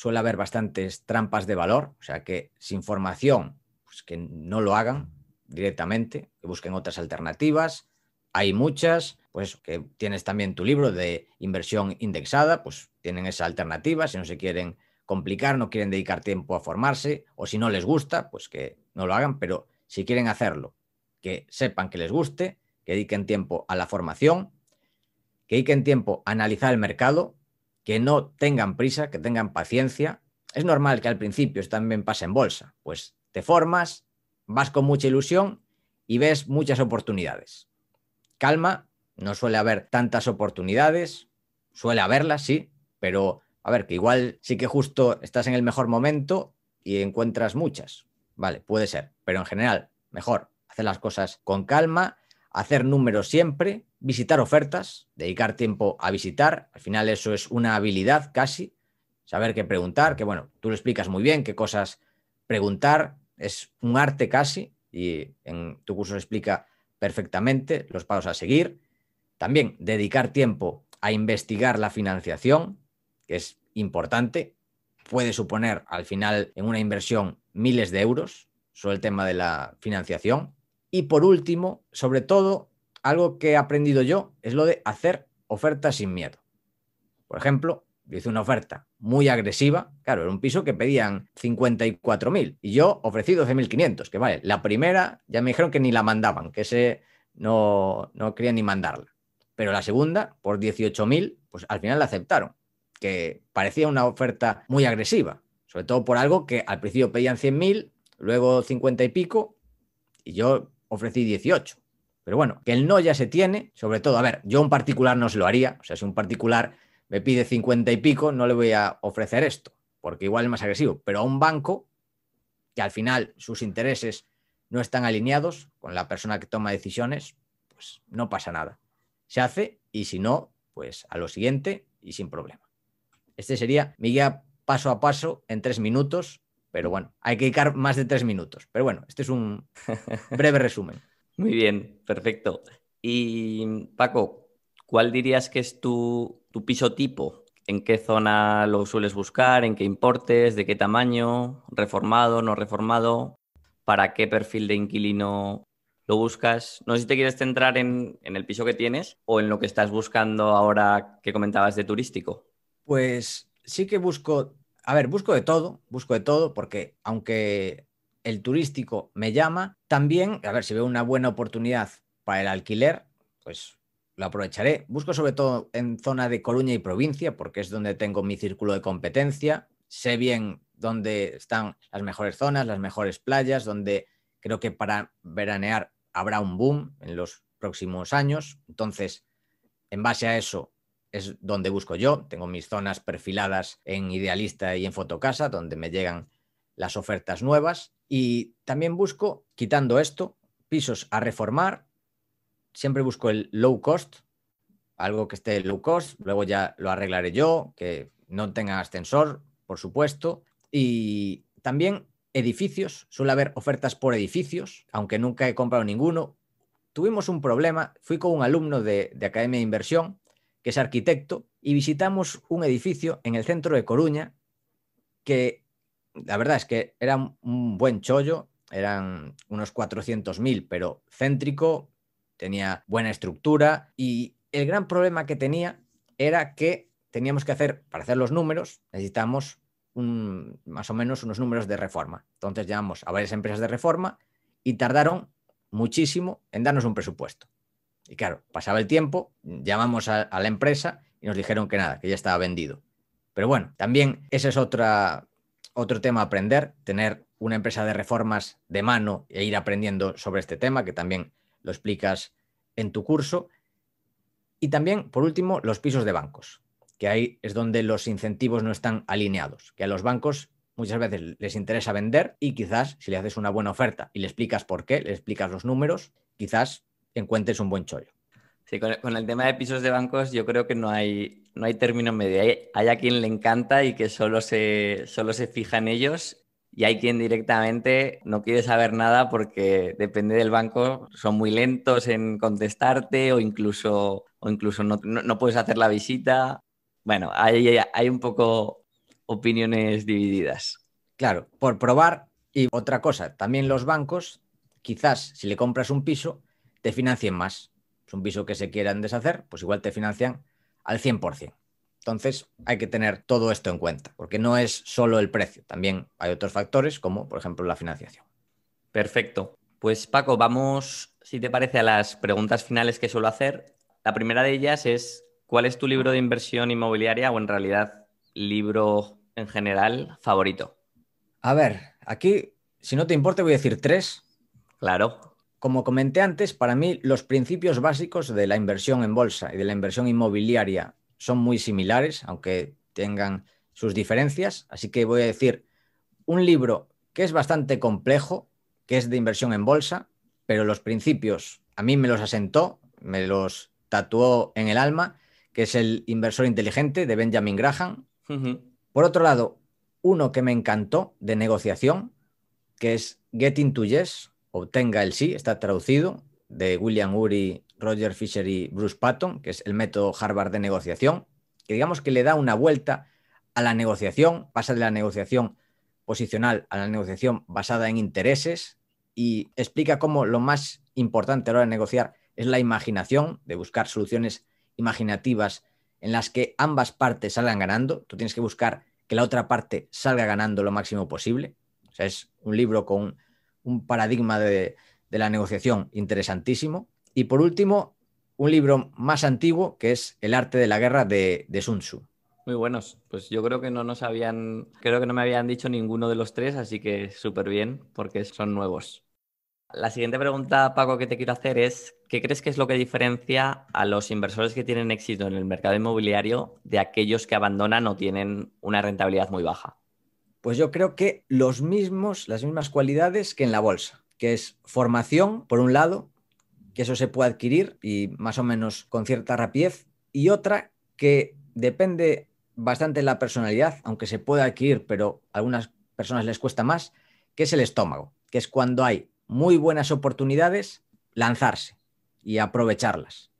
suele haber bastantes trampas de valor, o sea que sin formación, pues que no lo hagan directamente, que busquen otras alternativas. Hay muchas, pues que tienes también tu libro de inversión indexada, pues tienen esa alternativa, si no se quieren complicar, no quieren dedicar tiempo a formarse o si no les gusta, pues que no lo hagan, pero si quieren hacerlo, que sepan que les guste, que dediquen tiempo a la formación, que dediquen tiempo a analizar el mercado, que no tengan prisa, que tengan paciencia. Es normal que al principio también pase en bolsa, pues te formas, vas con mucha ilusión y ves muchas oportunidades. Calma, no suele haber tantas oportunidades, suele haberlas, sí, pero a ver, que igual sí que justo estás en el mejor momento y encuentras muchas. Vale, puede ser, pero en general, mejor hacer las cosas con calma, hacer números siempre visitar ofertas, dedicar tiempo a visitar. Al final eso es una habilidad casi, saber qué preguntar, que bueno, tú lo explicas muy bien, qué cosas preguntar, es un arte casi y en tu curso explica perfectamente los pasos a seguir. También dedicar tiempo a investigar la financiación, que es importante, puede suponer al final en una inversión miles de euros sobre el tema de la financiación. Y por último, sobre todo, algo que he aprendido yo es lo de hacer ofertas sin miedo. Por ejemplo, hice una oferta muy agresiva. Claro, era un piso que pedían 54.000 y yo ofrecí 12.500, que vale, la primera ya me dijeron que ni la mandaban, que ese no, no querían ni mandarla. Pero la segunda, por 18.000, pues al final la aceptaron, que parecía una oferta muy agresiva, sobre todo por algo que al principio pedían 100.000, luego 50 y pico, y yo ofrecí 18. Pero bueno, que el no ya se tiene, sobre todo, a ver, yo un particular no se lo haría, o sea, si un particular me pide 50 y pico, no le voy a ofrecer esto, porque igual es más agresivo, pero a un banco que al final sus intereses no están alineados con la persona que toma decisiones, pues no pasa nada. Se hace y si no, pues a lo siguiente y sin problema. Este sería mi guía paso a paso en tres minutos, pero bueno, hay que dedicar más de tres minutos. Pero bueno, este es un breve resumen. Muy bien, perfecto. Y Paco, ¿cuál dirías que es tu, piso tipo? ¿En qué zona lo sueles buscar? ¿En qué importes? ¿De qué tamaño? ¿Reformado? ¿No reformado? ¿Para qué perfil de inquilino lo buscas. No sé si te quieres centrar en, en, el piso que tienes o en lo que estás buscando ahora que comentabas de turístico. Pues sí que busco, a ver, busco de todo, busco de todo, porque aunque el turístico me llama. También, a ver, si veo una buena oportunidad para el alquiler, pues lo aprovecharé. Busco sobre todo en zona de Coruña y provincia, porque es donde tengo mi círculo de competencia. Sé bien dónde están las mejores zonas, las mejores playas, donde creo que para veranear habrá un boom en los próximos años. Entonces, en base a eso es donde busco yo. Tengo mis zonas perfiladas en Idealista y en Fotocasa, donde me llegan las ofertas nuevas. Y también busco, quitando esto, pisos a reformar. Siempre busco el low cost, algo que esté low cost. Luego ya lo arreglaré yo, que no tenga ascensor, por supuesto. Y también edificios. Suele haber ofertas por edificios, aunque nunca he comprado ninguno. Tuvimos un problema. Fui con un alumno de, Academia de Inversión, que es arquitecto, y visitamos un edificio en el centro de Coruña que la verdad es que era un buen chollo, eran unos 400.000, pero céntrico, tenía buena estructura y el gran problema que tenía era que teníamos que hacer, para hacer los números, necesitamos más o menos unos números de reforma. Entonces llamamos a varias empresas de reforma y tardaron muchísimo en darnos un presupuesto. Y claro, pasaba el tiempo, llamamos a, a la empresa y nos dijeron que nada, que ya estaba vendido. Pero bueno, también esa es otra otro tema a aprender, tener una empresa de reformas de mano e ir aprendiendo sobre este tema, que también lo explicas en tu curso. Y también, por último, los pisos de bancos, que ahí es donde los incentivos no están alineados, que a los bancos muchas veces les interesa vender y quizás si le haces una buena oferta y le explicas por qué, le explicas los números, quizás encuentres un buen chollo con, el tema de pisos de bancos yo creo que no hay, no hay término medio. Hay, a quien le encanta y que solo se, solo se fija en ellos y hay quien directamente no quiere saber nada porque depende del banco, son muy lentos en contestarte o incluso, o incluso no, puedes hacer la visita. Bueno, hay un poco opiniones divididas. Claro, por probar y otra cosa, también los bancos, quizás si le compras un piso, te financien más es un piso que se quieran deshacer, pues igual te financian al 100%. Entonces hay que tener todo esto en cuenta, porque no es solo el precio, también hay otros factores como por ejemplo la financiación. Perfecto. Pues Paco, vamos, si te parece, a las preguntas finales que suelo hacer. La primera de ellas es, ¿cuál es tu libro de inversión inmobiliaria o en realidad libro en general favorito? A ver, aquí, si no te importa, voy a decir tres. Claro como comenté antes, para mí los principios básicos de la inversión en bolsa y de la inversión inmobiliaria son muy similares, aunque tengan sus diferencias. Así que voy a decir un libro que es bastante complejo, que es de inversión en bolsa, pero los principios a mí me los asentó, me los tatuó en el alma, que es El inversor inteligente de Benjamin Graham. Por otro lado, uno que me encantó de negociación, que es Getting to Yes tenga el sí, está traducido, de William Ury, Roger Fisher y Bruce Patton, que es el método Harvard de negociación, que digamos que le da una vuelta a la negociación, pasa de la negociación posicional a la negociación basada en intereses y explica cómo lo más importante a la hora de negociar es la imaginación, de buscar soluciones imaginativas en las que ambas partes salgan ganando. Tú tienes que buscar que la otra parte salga ganando lo máximo posible. O sea, es un libro con un paradigma de, la negociación interesantísimo. Y por último, un libro más antiguo que es El arte de la guerra de, de, Sun Tzu. Muy buenos. Pues yo creo que no nos habían, creo que no me habían dicho ninguno de los tres, así que súper bien, porque son nuevos. La siguiente pregunta, Paco, que te quiero hacer es: ¿qué crees que es lo que diferencia a los inversores que tienen éxito en el mercado inmobiliario de aquellos que abandonan o tienen una rentabilidad muy baja? Pues yo creo que los mismos, las mismas cualidades que en la bolsa, que es formación, por un lado, que eso se puede adquirir y más o menos con cierta rapidez, y otra que depende bastante de la personalidad, aunque se puede adquirir, pero a algunas personas les cuesta más, que es el estómago, que es cuando hay muy buenas oportunidades, lanzarse y aprovecharlas.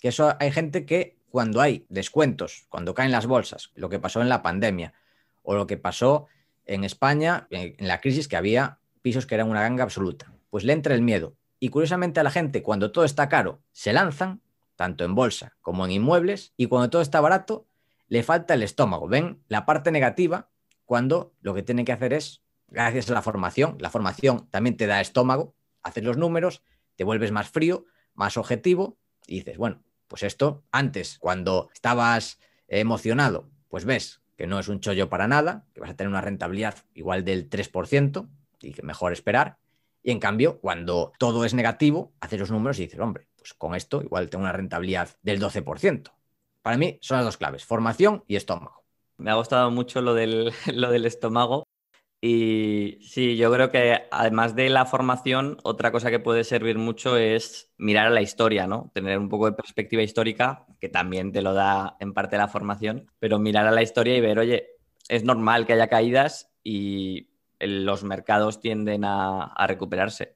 Que eso hay gente que cuando hay descuentos, cuando caen las bolsas, lo que pasó en la pandemia o lo que pasó en España, en la crisis, que había pisos que eran una ganga absoluta. Pues le entra el miedo. Y curiosamente a la gente, cuando todo está caro, se lanzan, tanto en bolsa como en inmuebles, y cuando todo está barato, le falta el estómago. Ven la parte negativa cuando lo que tienen que hacer es, gracias a la formación, la formación también te da estómago, haces los números, te vuelves más frío, más objetivo, y dices, bueno, pues esto antes, cuando estabas emocionado, pues ves que no es un chollo para nada, que vas a tener una rentabilidad igual del 3% y que mejor esperar. Y en cambio, cuando todo es negativo, haces los números y dices, hombre, pues con esto igual tengo una rentabilidad del 12%. Para mí son las dos claves, formación y estómago. Me ha gustado mucho lo del, lo del estómago y sí, yo creo que además de la formación, otra cosa que puede servir mucho es mirar a la historia, ¿no? Tener un poco de perspectiva histórica, que también te lo da en parte la formación, pero mirar a la historia y ver, oye, es normal que haya caídas y los mercados tienden a, recuperarse.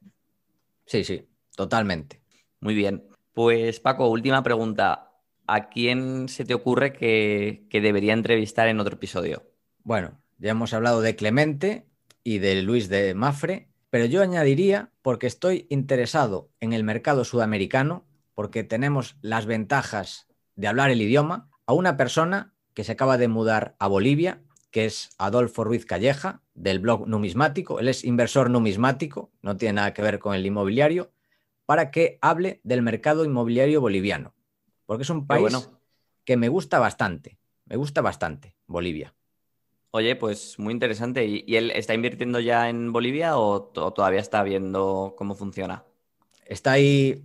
Sí, sí, totalmente. Muy bien. Pues Paco, última pregunta. ¿A quién se te ocurre que, que debería entrevistar en otro episodio? Bueno, ya hemos hablado de Clemente y de Luis de Mafre, pero yo añadiría, porque estoy interesado en el mercado sudamericano, porque tenemos las ventajas de hablar el idioma, a una persona que se acaba de mudar a Bolivia, que es Adolfo Ruiz Calleja, del blog Numismático. Él es inversor numismático, no tiene nada que ver con el inmobiliario, para que hable del mercado inmobiliario boliviano, porque es un país que me gusta bastante, me gusta bastante Bolivia. Oye, pues muy interesante. ¿Y, él está invirtiendo ya en Bolivia o, todavía está viendo cómo funciona? Está ahí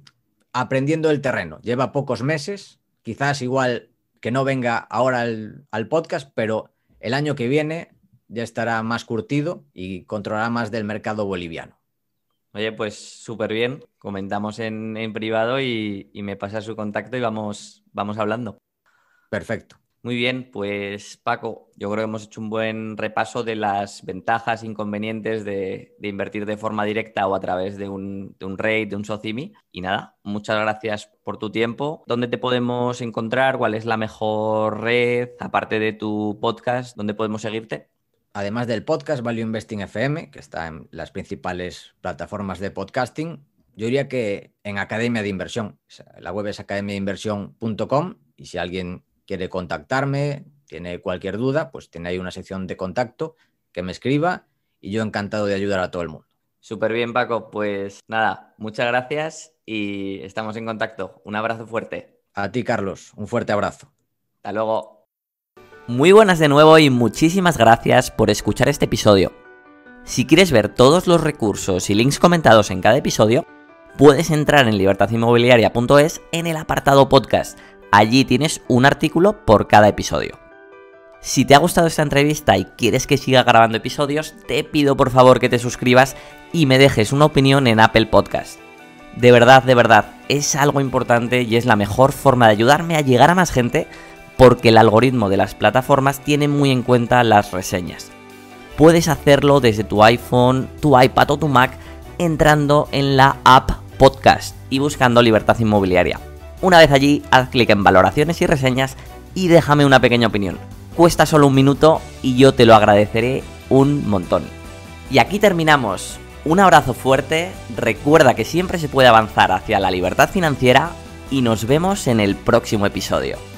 aprendiendo el terreno. Lleva pocos meses, quizás igual que no venga ahora al, podcast, pero el año que viene ya estará más curtido y controlará más del mercado boliviano. Oye, pues súper bien. Comentamos en, privado y, y, me pasa su contacto y vamos, vamos hablando. Perfecto. Muy bien, pues Paco, yo creo que hemos hecho un buen repaso de las ventajas e inconvenientes de, invertir de forma directa o a través de un, de REIT, de un SOCIMI. Y nada, muchas gracias por tu tiempo. ¿Dónde te podemos encontrar? ¿Cuál es la mejor red? Aparte de tu podcast, ¿dónde podemos seguirte? Además del podcast Value Investing FM, que está en las principales plataformas de podcasting, yo diría que en Academia de Inversión. La web es academiainversión.com y si alguien quiere contactarme, tiene cualquier duda, pues tiene ahí una sección de contacto que me escriba y yo encantado de ayudar a todo el mundo. Súper bien, Paco. Pues nada, muchas gracias y estamos en contacto. Un abrazo fuerte. A ti, Carlos, un fuerte abrazo. Hasta luego. Muy buenas de nuevo y muchísimas gracias por escuchar este episodio. Si quieres ver todos los recursos y links comentados en cada episodio, puedes entrar en libertadinmobiliaria.es en el apartado podcast Allí tienes un artículo por cada episodio. Si te ha gustado esta entrevista y quieres que siga grabando episodios, te pido por favor que te suscribas y me dejes una opinión en Apple Podcast. De verdad, de verdad, es algo importante y es la mejor forma de ayudarme a llegar a más gente porque el algoritmo de las plataformas tiene muy en cuenta las reseñas. Puedes hacerlo desde tu iPhone, tu iPad o tu Mac entrando en la app Podcast y buscando Libertad Inmobiliaria. Una vez allí, haz clic en valoraciones y reseñas y déjame una pequeña opinión. Cuesta solo un minuto y yo te lo agradeceré un montón. Y aquí terminamos. Un abrazo fuerte, recuerda que siempre se puede avanzar hacia la libertad financiera y nos vemos en el próximo episodio.